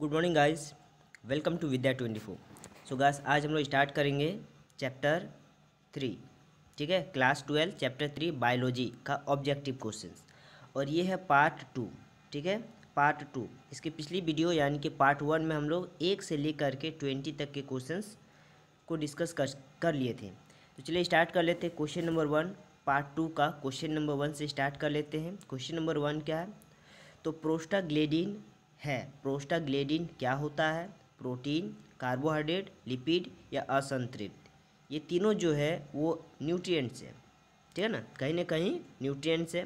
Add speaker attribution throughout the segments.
Speaker 1: good morning guys welcome to Vidya twenty four so guys आज हम लोग स्टार्ट करेंगे चैप्टर थ्री ठीक है class twelve chapter three biology का ऑब्जेक्टिव क्वेश्चन और ये है पार्ट टू ठीक है पार्ट टू इसकी पिछली वीडियो यानी कि पार्ट वन में हम लोग एक से लेकर के ट्वेंटी तक के क्वेश्चन को डिस्कस कर कर लिए थे तो चलिए स्टार्ट कर लेते हैं question number one part two का क्वेश्चन नंबर वन से स्टार्ट कर लेते हैं क्वेश्चन नंबर वन क्या है तो प्रोस्टाग्लेडिन है प्रोस्टाग्लेडिन क्या होता है प्रोटीन कार्बोहाइड्रेट लिपिड या असंतृप्त ये तीनों जो है वो न्यूट्रिएंट्स है ठीक है ना कहीं ना कहीं न्यूट्रिएंट्स है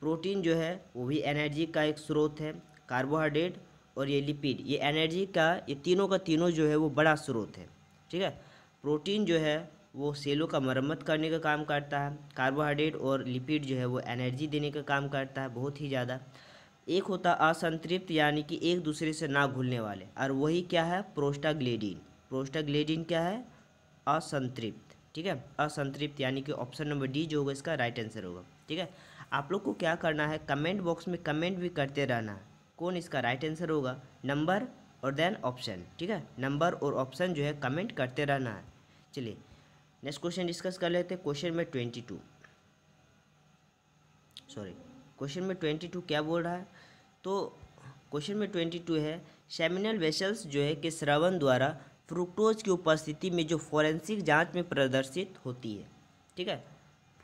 Speaker 1: प्रोटीन जो है वो भी एनर्जी का एक स्रोत है कार्बोहाइड्रेट और ये लिपिड ये एनर्जी का ये तीनों का तीनों जो है वो बड़ा स्रोत है ठीक है प्रोटीन जो है वो सेलों का मरम्मत करने का काम करता है कार्बोहाइड्रेट और लिपिड जो है वो एनर्जी देने का काम करता है बहुत ही ज़्यादा एक होता असंतृप्त यानी कि एक दूसरे से ना घुलने वाले और वही क्या है प्रोस्टाग्लेडिन प्रोस्टाग्लेडिन क्या है असंतृप्त ठीक है असंतृप्त यानी कि ऑप्शन नंबर डी जो होगा इसका राइट आंसर होगा ठीक है आप लोग को क्या करना है कमेंट बॉक्स में कमेंट भी करते रहना कौन इसका राइट आंसर होगा नंबर और देन ऑप्शन ठीक है नंबर और ऑप्शन जो है कमेंट करते रहना है चलिए नेक्स्ट क्वेश्चन डिस्कस कर लेते हैं क्वेश्चन में ट्वेंटी टू सॉरी क्वेश्चन में ट्वेंटी टू क्या बोल रहा है तो क्वेश्चन में ट्वेंटी टू है सेमिनल वेसल्स जो है कि श्रवण द्वारा फ्रुक्टोज की उपस्थिति में जो फॉरेंसिक जांच में प्रदर्शित होती है ठीक है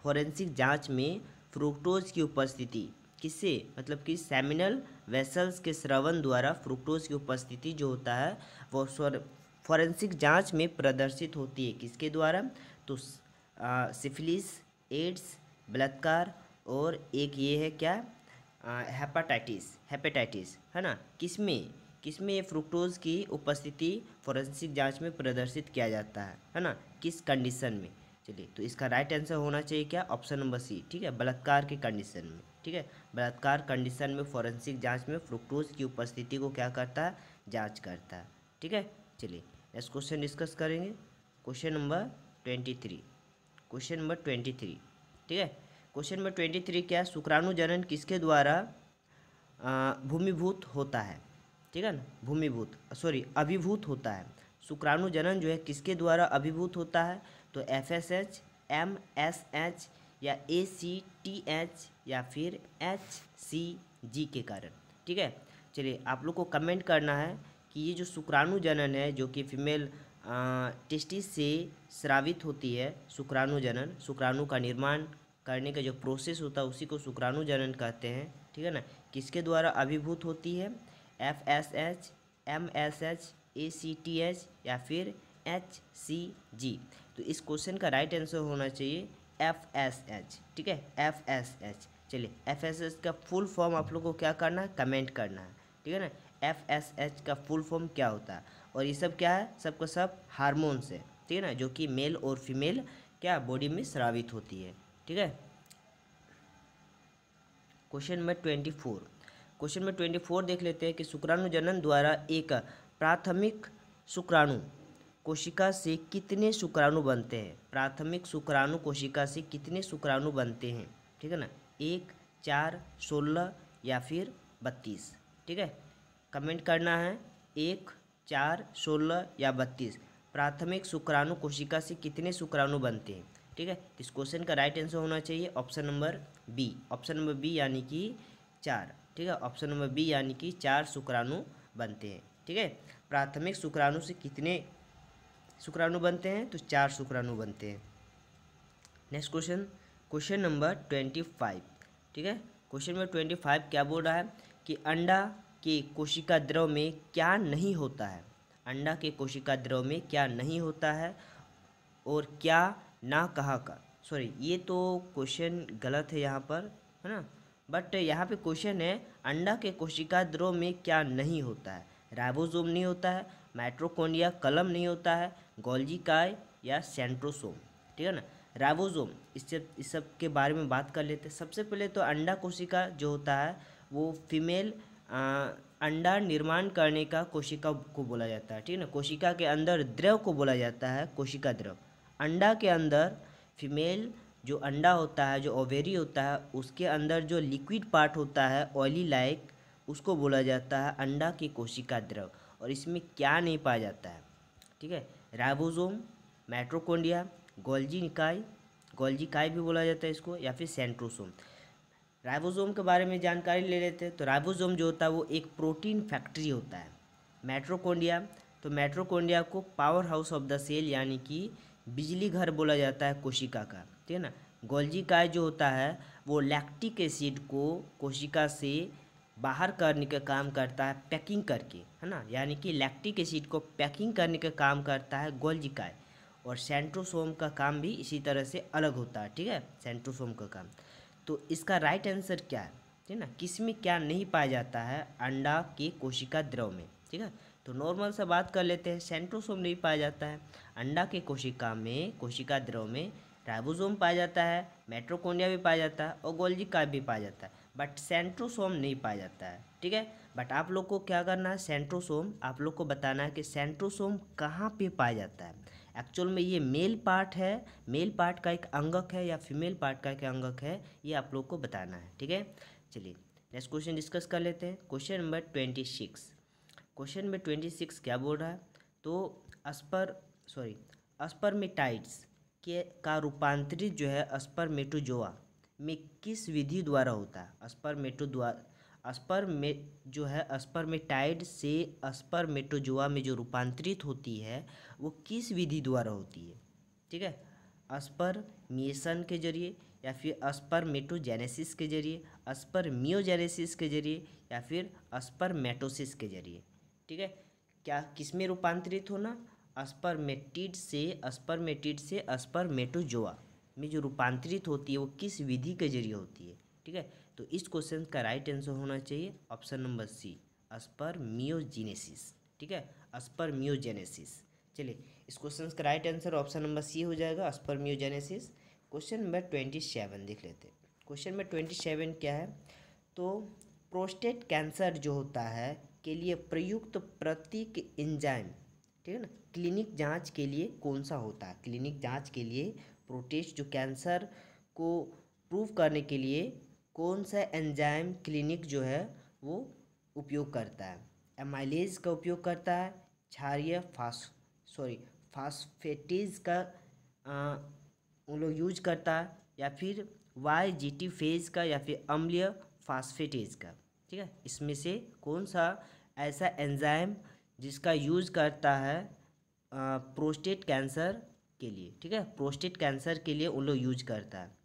Speaker 1: फॉरेंसिक जांच में फ्रुक्टोज की उपस्थिति किससे मतलब कि सेमिनल वेसल्स के श्रवण द्वारा फ्रुक्टोज की उपस्थिति जो होता है वो फॉरेंसिक जांच में प्रदर्शित होती है किसके द्वारा तो सिफिलिस एड्स बलात्कार और एक ये है क्या हेपाटाइटिस हेपेटाइटिस है ना किसमें किसमें ये फ्रुक्टोज की उपस्थिति फोरेंसिक जांच में प्रदर्शित किया जाता है है ना किस कंडीशन में चलिए तो इसका राइट आंसर होना चाहिए क्या ऑप्शन नंबर सी ठीक है बलात्कार के कंडीशन में ठीक है बलात्कार कंडीशन में फोरेंसिक जांच में फ्रुक्टोज की उपस्थिति को क्या करता है जाँच करता है ठीक है चलिए नेक्स्ट क्वेश्चन डिस्कस करेंगे question number twenty three question number twenty three ठीक है क्वेश्चन नंबर ट्वेंटी थ्री क्या शुक्राणु जनन किसके द्वारा भूमिभूत होता है ठीक है ना भूमिभूत सॉरी अभिभूत होता है शुक्राणु जनन जो है किसके द्वारा अभिभूत होता है तो F S H M S H या ए सी टी एच या फिर एच सी जी के कारण ठीक है चलिए आप लोग को कमेंट करना है कि ये जो शुक्राणु जनन है जो कि फीमेल टेस्टिस से श्रावित होती है शुक्राणु जनन शुक्राणु का निर्माण करने का जो प्रोसेस होता है उसी को शुक्राणु जनन कहते हैं ठीक है ना किसके द्वारा अभिभूत होती है F S H M S H A C T H या फिर एच सी जी तो इस क्वेश्चन का राइट आंसर होना चाहिए एफ एस एच ठीक है एफ एस एच चलिए एफ एस एच का फुल फॉर्म आप लोग को क्या करना है कमेंट करना है ठीक है ना एफ एस एच का फुल फॉर्म क्या होता है और ये सब क्या है सबका सब, सब हार्मोन्स है ठीक है ना जो कि मेल और फीमेल क्या बॉडी में श्रावित होती है ठीक है question number twenty four question number twenty four देख लेते हैं कि शुक्राणु जनन द्वारा एक प्राथमिक शुक्राणु कोशिका से कितने शुक्राणु बनते हैं प्राथमिक शुक्राणु कोशिका से कितने शुक्राणु बनते हैं ठीक है ना एक चार सोलह या फिर बत्तीस ठीक है कमेंट करना है एक चार सोलह या बत्तीस प्राथमिक शुक्राणु कोशिका से कितने शुक्राणु बनते हैं ठीक है तो इस क्वेश्चन का राइट आंसर होना चाहिए option number B option number B यानी कि चार ठीक है ऑप्शन नंबर बी यानी कि चार शुक्राणु बनते हैं ठीक है प्राथमिक शुक्राणु से कितने शुक्राणु बनते हैं तो चार शुक्राणु बनते हैं next question question number twenty five ठीक है क्वेश्चन नंबर ट्वेंटी फाइव क्या बोल रहा है कि अंडा के कोशिका द्रव में क्या नहीं होता है अंडा के कोशिका द्रव में क्या नहीं होता है और क्या ना कहा का सॉरी ये तो क्वेश्चन गलत है यहाँ पर है ना बट यहाँ पे क्वेश्चन है अंडा के कोशिका द्रव में क्या नहीं होता है राइबोसोम नहीं होता है माइट्रोकोंडिया कलम नहीं होता है गोल्जी काय या सेंट्रोसोम ठीक है ना राइबोसोम इससे इस सब के बारे में बात कर लेते हैं सबसे पहले तो अंडा कोशिका जो होता है वो फीमेल अंडा निर्माण करने का कोशिका को बोला जाता है ठीक है ना कोशिका के अंदर द्रव को बोला जाता है कोशिका द्रव अंडा के अंदर फीमेल जो अंडा होता है जो ओवेरी होता है उसके अंदर जो लिक्विड पार्ट होता है ऑयली लाइक उसको बोला जाता है अंडा की कोशिका द्रव और इसमें क्या नहीं पाया जाता है ठीक है राइबोसोम माइट्रोकोन्डिया गोल्जी निकाय गोल्जी काय भी बोला जाता है इसको या फिर सेंट्रोसोम राइबोसोम के बारे में जानकारी ले लेते हैं तो राइबोसोम जो होता है वो एक प्रोटीन फैक्ट्री होता है मैट्रोकोंडिया तो मैट्रोकोंडिया को power house of the cell यानी कि बिजली घर बोला जाता है कोशिका का ठीक है ना गोल्जी काय जो होता है वो लैक्टिक एसिड को कोशिका से बाहर करने का काम करता है पैकिंग करके है ना यानी कि लैक्टिक एसिड को पैकिंग करने का काम करता है काय और सेंट्रोसोम का काम भी इसी तरह से अलग होता है ठीक है सेंट्रोसोम का काम तो इसका राइट आंसर क्या है ठीक है ना किसमें क्या नहीं पाया जाता है अंडा के कोशिका द्रव में ठीक है तो नॉर्मल से बात कर लेते हैं सेंट्रोसोम नहीं पाया जाता है अंडा के कोशिका में कोशिका द्रव में राइबोसोम पाया जाता है मेट्रोकोंडिया भी पाया जाता है और गोल्जी का भी पाया जाता है बट सेंट्रोसोम नहीं पाया जाता है ठीक है बट आप लोग को क्या करना है सेंट्रोसोम आप लोग को बताना है कि सेंट्रोसोम कहाँ पे पाया जाता है एक्चुअल में ये मेल पार्ट है मेल पार्ट का एक अंगक है या फीमेल पार्ट का एक अंगक है ये आप लोग को बताना है ठीक है चलिए नेक्स्ट क्वेश्चन डिस्कस कर लेते हैं question number twenty six question में ट्वेंटी सिक्स क्या बोल रहा है तो अस्पर सॉरी अस्परमेटाइट्स के का रूपांतरित जो है अस्परमेटोजोआ में किस विधि द्वारा होता है अस्परमेटो द्वारा अस्पर में जो है अस्परमेटाइड से अस्परमेटोजोआ में जो रूपांतरित होती है वो किस विधि द्वारा होती है ठीक है अस्पर के जरिए या फिर अस्पर मेटोजेनेसिस के जरिए अस्पर मियोजेनेसिस के जरिए या फिर अस्पर मेटोसिस के जरिए ठीक है क्या किस में रूपांतरित होना अस्परमेटिड से अस्परमेटिड से अस्परमेटोजोआ में जो रूपांतरित होती है वो किस विधि के जरिए होती है ठीक है तो इस क्वेश्चन का राइट आंसर होना चाहिए ऑप्शन नंबर सी अस्परमियोजिनेसिस ठीक है अस्परमियोजेनेसिस चलिए इस क्वेश्चन का right answer option number C हो जाएगा spermiogenesis question number twenty seven देख लेते हैं क्वेश्चन नंबर ट्वेंटी सेवन क्या है तो प्रोस्टेट कैंसर जो होता है के लिए प्रयुक्त प्रतीक एंजाइम ठीक है ना क्लिनिक जांच के लिए कौन सा होता है क्लिनिक जांच के लिए प्रोटेस्ट जो कैंसर को प्रूव करने के लिए कौन सा एंजाइम क्लिनिक जो है वो उपयोग करता है एमाइलेज का उपयोग करता है क्षारिय फास सॉरी फास्फेटेज का आ, उन लोग यूज करता है या फिर वाई जी टी फेज का या फिर अम्लीय फास्फेटेज का ठीक है इसमें से कौन सा ऐसा एंजाइम जिसका यूज़ करता है प्रोस्टेट कैंसर के लिए ठीक है प्रोस्टेट कैंसर के लिए उन लोग यूज करता है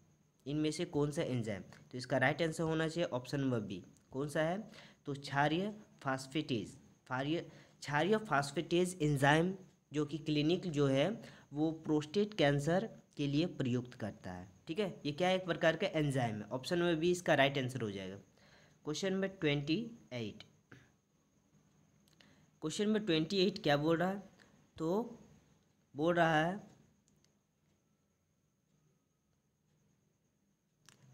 Speaker 1: इनमें से कौन सा एंजाइम तो इसका राइट आंसर होना चाहिए ऑप्शन नंबर बी कौन सा है तो क्षार्य फास्फेटेज फार्य क्षार्य फास्फेटेज एंजाइम जो कि क्लिनिक जो है वो प्रोस्टेट कैंसर के लिए प्रयुक्त करता है ठीक है ये क्या एक प्रकार का एंजाइम है ऑप्शन नंबर बी इसका राइट आंसर हो जाएगा question number twenty eight question number twenty eight क्या बोल रहा है तो बोल रहा है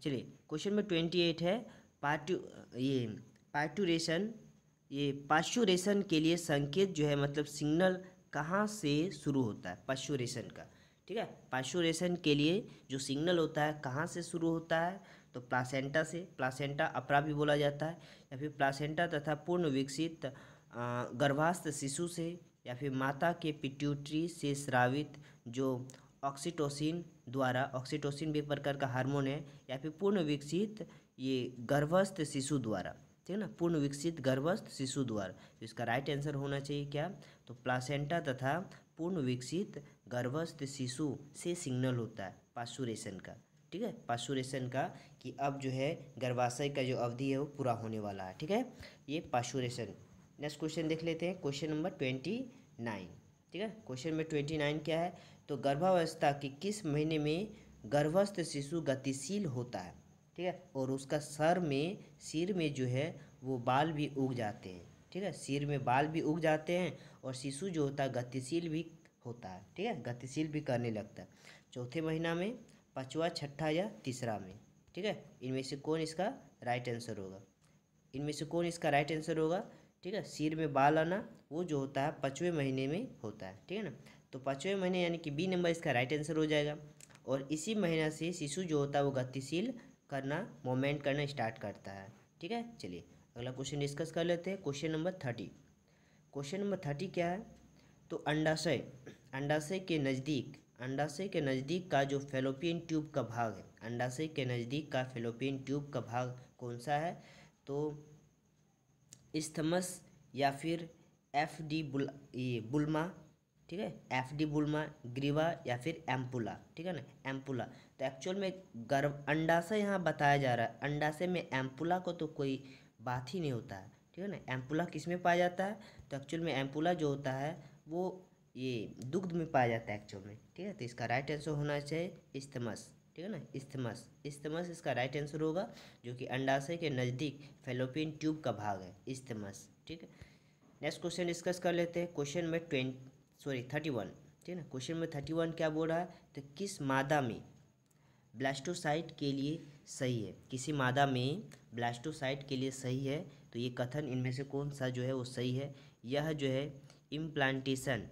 Speaker 1: चलिए क्वेश्चन नंबर ट्वेंटी एट है पार्टू ये पार्टूरेशन ये पाश्चुरेशन के लिए संकेत जो है मतलब सिग्नल कहाँ से शुरू होता है पाश्चुरेशन का ठीक है पाश्चुरेशन के लिए जो सिग्नल होता है कहाँ से शुरू होता है तो प्लासेंटा से प्लासेंटा अपरा भी बोला जाता है या फिर प्लासेंटा तथा पूर्ण विकसित गर्भास्थ शिशु से या फिर माता के पिट्यूटरी से स्रावित जो ऑक्सीटोसिन द्वारा ऑक्सीटोसिन भी प्रकार का हार्मोन है या फिर पूर्ण विकसित ये गर्भस्थ शिशु द्वारा ठीक है ना पूर्ण विकसित गर्भस्थ शिशु द्वारा तो इसका राइट आंसर होना चाहिए क्या तो प्लासेंटा तथा पूर्ण विकसित गर्भस्थ शिशु से सिग्नल होता है पासुरेशन का ठीक है पाशुरेशन का कि अब जो है गर्भाशय का जो अवधि है वो पूरा होने वाला है ठीक है ये पाशुरेशन नेक्स्ट क्वेश्चन देख लेते हैं क्वेश्चन नंबर ट्वेंटी नाइन ठीक है क्वेश्चन नंबर ट्वेंटी नाइन क्या है तो गर्भावस्था के किस महीने में गर्भस्थ शिशु गतिशील होता है ठीक है और उसका सर में सिर में जो है वो बाल भी उग जाते हैं ठीक है सिर में बाल भी उग जाते हैं और शिशु जो होता है गतिशील भी होता है ठीक है गतिशील भी करने लगता है चौथे महीना में पाँचवा छठा या तीसरा में ठीक है इनमें से कौन इसका राइट आंसर होगा इनमें से कौन इसका राइट आंसर होगा ठीक है सिर में बाल आना वो जो होता है पाँचवें महीने में होता है ठीक है ना तो पाँचवें महीने यानी कि बी नंबर इसका राइट आंसर हो जाएगा और इसी महीना से शिशु जो होता है वो गतिशील करना मोमेंट करना स्टार्ट करता है ठीक है चलिए अगला क्वेश्चन डिस्कस कर लेते हैं question number thirty question number thirty क्या है तो अंडाशय अंडाशय के नज़दीक अंडाशय के नज़दीक का जो फेलोपियन ट्यूब का भाग है अंडाशय के नज़दीक का फेलोपियन ट्यूब का भाग कौन सा है तो इस्थमस या फिर एफ डी बुल ये बुलमा ठीक है एफ डी बुलमा ग्रीवा या फिर एम्पुला ठीक है ना एम्पुला तो एक्चुअल में गर्भ अंडाशय यहाँ बताया जा रहा है अंडाशय में एम्पुला को तो कोई बात ही नहीं होता है ठीक है ना एम्पुला किस में पाया जाता है तो एक्चुअल में एम्पुला जो होता है वो ये दुग्ध में पाया जाता है एक्चुअल में ठीक है तो इसका राइट आंसर होना चाहिए इस्तेमस ठीक है ना इस्तेमस इस्तमस इसका राइट आंसर होगा जो कि अंडाशय के नज़दीक फेलोपियन ट्यूब का भाग है इस्तेमस ठीक है नेक्स्ट क्वेश्चन डिस्कस कर लेते हैं क्वेश्चन में ट्वेंट सॉरी थर्टी वन ठीक है ना क्वेश्चन में थर्टी वन क्या बोल रहा है तो किस मादा में ब्लास्टोसाइट के लिए सही है किसी मादा में ब्लास्टोसाइट के लिए सही है तो ये कथन इनमें से कौन सा जो है वो सही है यह जो है इम्प्लांटेशन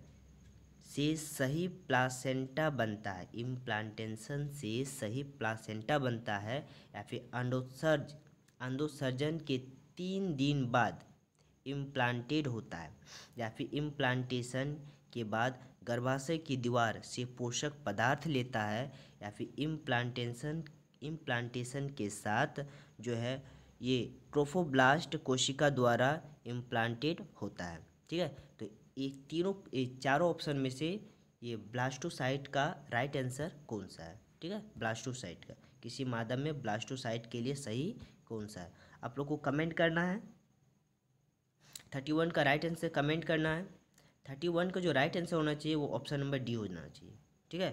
Speaker 1: से सही प्लासेंटा बनता है इम्प्लांटेशन से सही प्लासेंटा बनता है या फिर अंडोत्सर्ज अंडोत्सर्जन के तीन दिन बाद इम्प्लांटेड होता है या फिर इम्प्लांटेशन के बाद गर्भाशय की दीवार से पोषक पदार्थ लेता है या फिर इम्प्लांटेशन इम्प्लांटेशन के साथ जो है ये ट्रोफोब्लास्ट कोशिका द्वारा इम्प्लांटेड होता है ठीक है तो ये तीनों ये चारों ऑप्शन में से ये ब्लास्टोसाइट का राइट आंसर कौन सा है ठीक है ब्लास्टोसाइट का किसी माध्यम में ब्लास्टोसाइट के लिए सही कौन सा है आप लोग को कमेंट करना है थर्टी वन का राइट आंसर कमेंट करना है थर्टी वन का जो राइट आंसर होना चाहिए वो ऑप्शन नंबर डी होना चाहिए ठीक है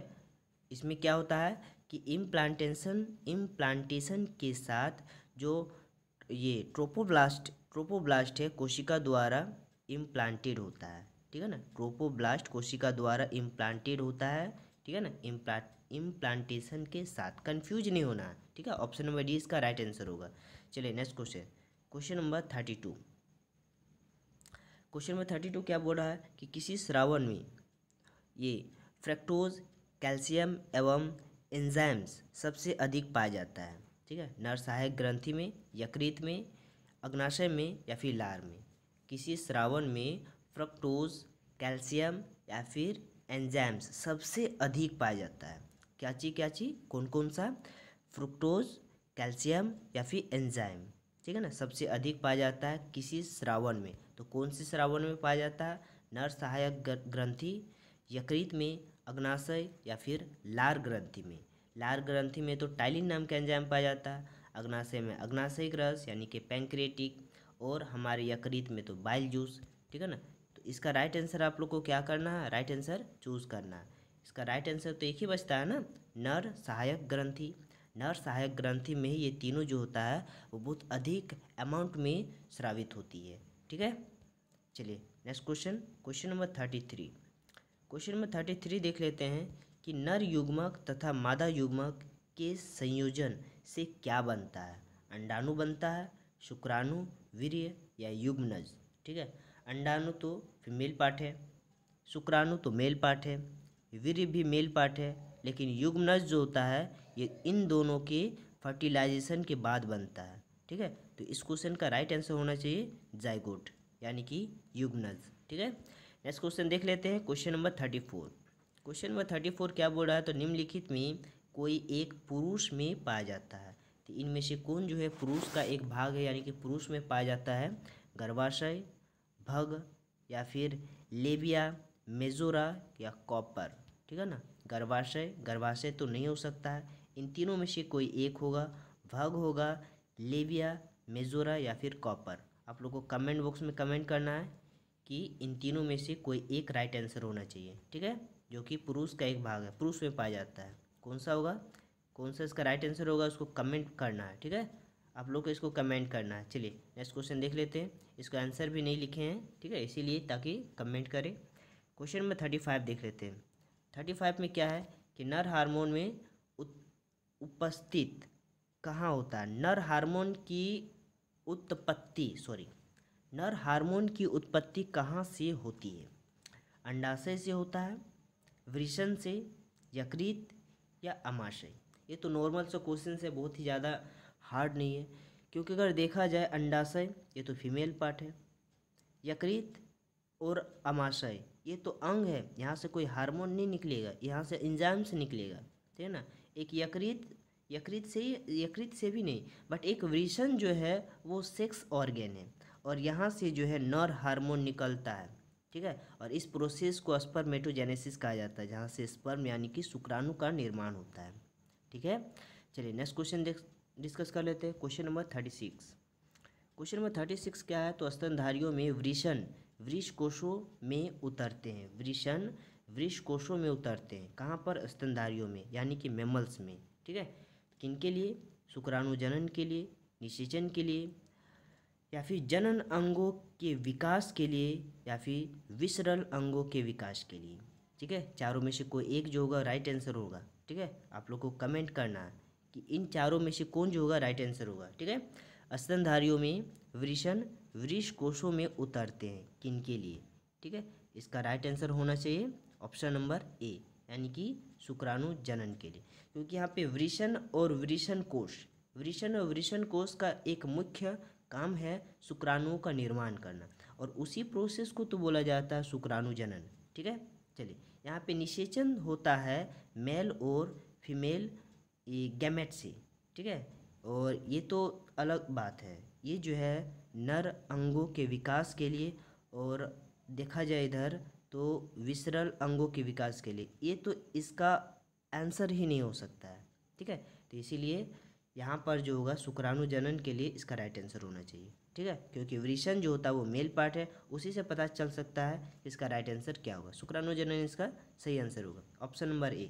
Speaker 1: इसमें क्या होता है कि इम्प्लांटेशन इम्प्लांटेशन के साथ जो ये ट्रोपोब्लास्ट ट्रोपोब्लास्ट है कोशिका द्वारा इम्प्लांटेड होता है ठीक है ना ट्रोपोब्लास्ट कोशिका द्वारा इम्प्लांटेड होता है ठीक है ना इम्प्ला इम्प्लांटेशन के साथ कंफ्यूज नहीं होना है ठीक है ऑप्शन नंबर डी इसका राइट आंसर होगा चलिए next question question number thirty two question number thirty two क्या बोल रहा है कि किसी श्रावण में ये फ्रैक्टोज कैल्शियम एवं एंजाइम्स सबसे अधिक पाया जाता है ठीक है नरसहायक ग्रंथि में यकृत में अग्नाशय में या फिर लार में किसी श्रावण में फ्रक्टोज कैल्शियम या फिर एंजाइम्स सबसे अधिक पाया जाता है क्या चीज क्या चीज कौन कौन सा फ्रुक्टोज कैल्शियम या फिर एंजाइम ठीक है ना सबसे अधिक पाया जाता है किसी श्रावण में तो कौन से श्रावण में पाया जाता है नर सहायक ग्रंथि यकृत में अग्नाशय या फिर लार ग्रंथि में लार ग्रंथि में तो टाइलिन नाम का एंजाइम पाया जाता है अग्नाशय में अग्नाशयिक रस यानी कि पैंक्रेटिक और हमारे यकृत में तो बाइल जूस ठीक है ना इसका राइट आंसर आप लोग को क्या करना है राइट आंसर चूज करना है इसका राइट आंसर तो एक ही बचता है ना नर सहायक ग्रंथि नर सहायक ग्रंथि में ही ये तीनों जो होता है वो बहुत अधिक अमाउंट में श्रावित होती है ठीक है चलिए next question question number thirty three question number thirty three देख लेते हैं कि नर युग्मक तथा मादा युग्मक के संयोजन से क्या बनता है अंडाणु बनता है शुक्राणु वीर्य या युग्मनज ठीक है अंडाणु तो फीमेल पार्ट है शुक्राणु तो मेल पार्ट है वीर भी मेल पार्ट है लेकिन युग्मनज जो होता है ये इन दोनों के फर्टिलाइजेशन के बाद बनता है ठीक है तो इस क्वेश्चन का राइट आंसर होना चाहिए जायगोट यानी कि युग्मनज ठीक है नेक्स्ट क्वेश्चन देख लेते हैं question number thirty four question number thirty four क्या बोल रहा है तो निम्नलिखित में कोई एक पुरुष में पाया जाता है तो इनमें से कौन जो है पुरुष का एक भाग है यानी कि पुरुष में पाया जाता है गर्भाशय भग या फिर लेबिया मेजोरा या कॉपर ठीक है ना गर्भाशय गर्भाशय तो नहीं हो सकता है इन तीनों में से कोई एक होगा भग होगा लेबिया मेजोरा या फिर कॉपर आप लोग को कमेंट बॉक्स में कमेंट करना है कि इन तीनों में से कोई एक राइट आंसर होना चाहिए ठीक है जो कि पुरुष का एक भाग है पुरुष में पाया जाता है कौन सा होगा कौन सा इसका राइट आंसर होगा उसको कमेंट करना है ठीक है आप लोग को इसको कमेंट करना है चलिए नेक्स्ट क्वेश्चन देख लेते हैं इसका आंसर भी नहीं लिखे हैं ठीक है इसीलिए ताकि कमेंट करें क्वेश्चन नंबर थर्टी फाइव देख लेते हैं थर्टी फाइव में क्या है कि नर हार्मोन में उपस्थित कहाँ होता है नर हार्मोन की उत्पत्ति सॉरी नर हार्मोन की उत्पत्ति कहाँ से होती है अंडाशय से होता है वृषण से यकृत या, अमाशय ये तो नॉर्मल से क्वेश्चन से बहुत ही ज़्यादा हार्ड नहीं है क्योंकि अगर देखा जाए अंडाशय ये तो फीमेल पार्ट है यकृत और अमाशय ये तो अंग है यहाँ से कोई हार्मोन नहीं निकलेगा यहाँ से इंजाम से निकलेगा ठीक है ना एक यकृत यकृत से ही यकृत से भी नहीं बट एक वृषण जो है वो सेक्स ऑर्गेन है और यहाँ से जो है नर हार्मोन निकलता है ठीक है और इस प्रोसेस को स्पर्मेटोजेनेसिस कहा जाता है जहाँ से स्पर्म यानी कि शुक्राणु का निर्माण होता है ठीक है चलिए नेक्स्ट क्वेश्चन देख डिस्कस कर लेते हैं question number thirty six question number thirty six क्या है तो स्तनधारियों में वृषण वृष कोशों में उतरते हैं वृषण वृष कोशों में उतरते हैं कहाँ पर स्तनधारियों में यानी कि मेमल्स में ठीक है किन के लिए शुक्राणुजनन के लिए निषेचन के लिए या फिर जनन अंगों के विकास के लिए या फिर विसरल अंगों के विकास के लिए ठीक है चारों में से कोई एक जो होगा राइट आंसर होगा ठीक है आप लोग को कमेंट करना है कि इन चारों में से कौन जो होगा राइट आंसर होगा ठीक है स्तनधारियों में वृषण वृष कोषों में उतरते हैं किन के लिए ठीक है इसका राइट आंसर होना चाहिए ऑप्शन नंबर ए यानी कि शुक्राणु जनन के लिए क्योंकि यहाँ पे वृषण और वृषण कोष वृषण और वृषण कोष का एक मुख्य काम है शुक्राणुओं का निर्माण करना और उसी प्रोसेस को तो बोला जाता है शुक्राणु जनन ठीक है चलिए यहाँ पे निषेचन होता है मेल और फीमेल ये गैमेट से ठीक है और ये तो अलग बात है ये जो है नर अंगों के विकास के लिए और देखा जाए इधर तो विसरल अंगों के विकास के लिए ये तो इसका आंसर ही नहीं हो सकता है ठीक है तो इसीलिए यहाँ पर जो होगा शुक्राणु जनन के लिए इसका राइट आंसर होना चाहिए ठीक है क्योंकि वृषण जो होता है वो मेल पार्ट है उसी से पता चल सकता है इसका राइट आंसर क्या होगा शुक्राणु जनन इसका सही आंसर होगा option number A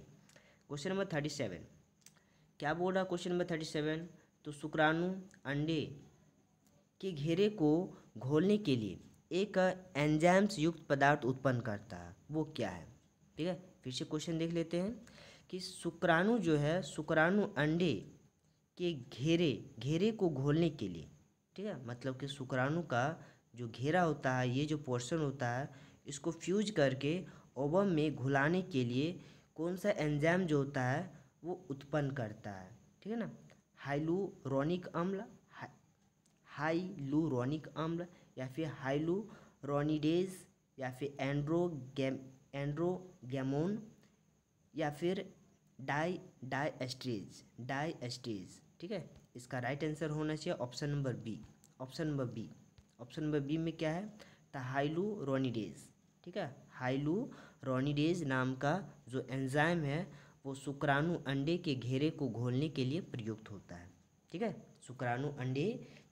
Speaker 1: question number thirty seven क्या बोल रहा क्वेश्चन नंबर थर्टी सेवन तो शुक्राणु अंडे के घेरे को घोलने के लिए एक एंजाइम्स युक्त पदार्थ उत्पन्न करता है वो क्या है ठीक है फिर से क्वेश्चन देख लेते हैं कि शुक्राणु जो है शुक्राणु अंडे के घेरे घेरे को घोलने के लिए ठीक है मतलब कि शुक्राणु का जो घेरा होता है ये जो पोर्शन होता है इसको फ्यूज करके ओवम में घुलाने के लिए कौन सा एंजाइम जो होता है वो उत्पन्न करता है ठीक है ना हाइलूरोनिक अम्ल हाइलूरोनिक अम्ल या फिर हाइलूरोनिडेज या फिर एंड्रोगेम एंड्रोगेमोन या फिर डाई डाई एस्ट्रेज ठीक है इसका राइट आंसर होना चाहिए option number B option number B option number B में क्या है तो रोनीडेज ठीक है रोनीडेज नाम का जो एंजाइम है वो शुक्राणु अंडे के घेरे को घोलने के लिए प्रयुक्त होता है ठीक है शुक्राणु अंडे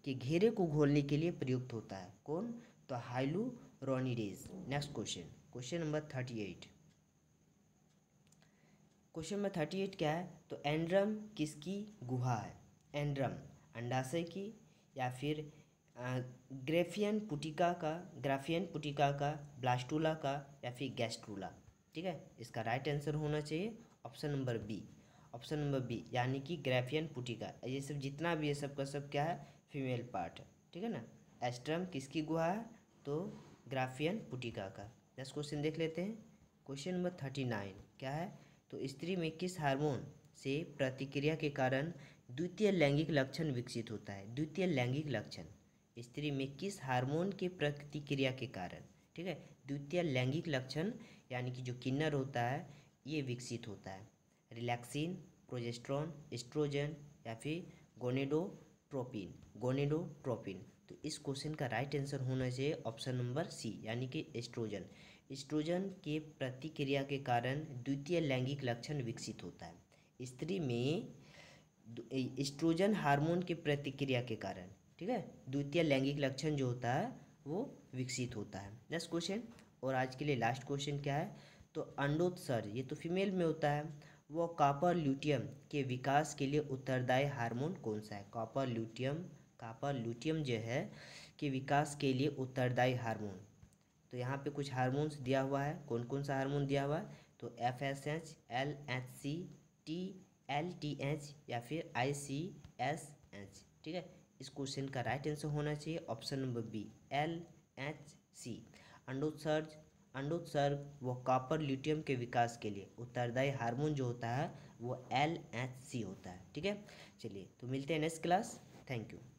Speaker 1: के घेरे को घोलने के लिए प्रयुक्त होता है कौन तो रोनिडेज next question question number thirty eight question number thirty eight क्या है तो एंड्रम किसकी गुहा है एंड्रम अंडाशय की या फिर ग्रेफियन पुटिका का ग्राफियन पुटिका का ब्लास्टूला का या फिर गैस्ट्रूला ठीक है इसका राइट आंसर होना चाहिए option number B option number B यानी कि ग्रेफियन पुटिका ये सब जितना भी है सब का सब क्या है फीमेल पार्ट है ठीक है ना एस्ट्रम किसकी गुहा है तो ग्राफियन पुटिका का दस क्वेश्चन देख लेते हैं क्वेश्चन नंबर थर्टी नाइन क्या है तो स्त्री में किस हार्मोन से प्रतिक्रिया के कारण द्वितीय लैंगिक लक्षण विकसित होता है द्वितीय लैंगिक लक्षण स्त्री में किस हार्मोन के प्रतिक्रिया के कारण ठीक है द्वितीय लैंगिक लक्षण यानी कि जो किन्नर होता है ये विकसित होता है रिलैक्सिन प्रोजेस्ट्रॉन एस्ट्रोजन या फिर गोनेडोट्रोपिन गोनेडोट्रोपिन तो इस क्वेश्चन का राइट आंसर होना चाहिए ऑप्शन नंबर सी यानी कि एस्ट्रोजन एस्ट्रोजन के प्रतिक्रिया के कारण द्वितीय लैंगिक लक्षण विकसित होता है स्त्री में एस्ट्रोजन हार्मोन के प्रतिक्रिया के कारण ठीक है द्वितीय लैंगिक लक्षण जो होता है वो विकसित होता है नेक्स्ट क्वेश्चन और आज के लिए लास्ट क्वेश्चन क्या है तो अंडोत्सर्ज ये तो फीमेल में होता है वो कॉपर ल्यूटियम के विकास के लिए उत्तरदायी हार्मोन कौन सा है कॉपर ल्यूटियम कॉपर ल्यूटियम जो है के विकास के लिए उत्तरदायी हार्मोन तो यहाँ पे कुछ हार्मोन्स दिया हुआ है कौन कौन सा हार्मोन दिया हुआ है तो F S H L H C T L T H या फिर आई सी एस एच ठीक है इस क्वेश्चन का राइट आंसर होना चाहिए option number B L H C अंडोत्सर्ज अंडोत्सर्ग व कॉपर लिटियम के विकास के लिए उत्तरदायी हार्मोन जो होता है वो एल एच सी होता है ठीक है चलिए तो मिलते हैं नेक्स्ट क्लास थैंक यू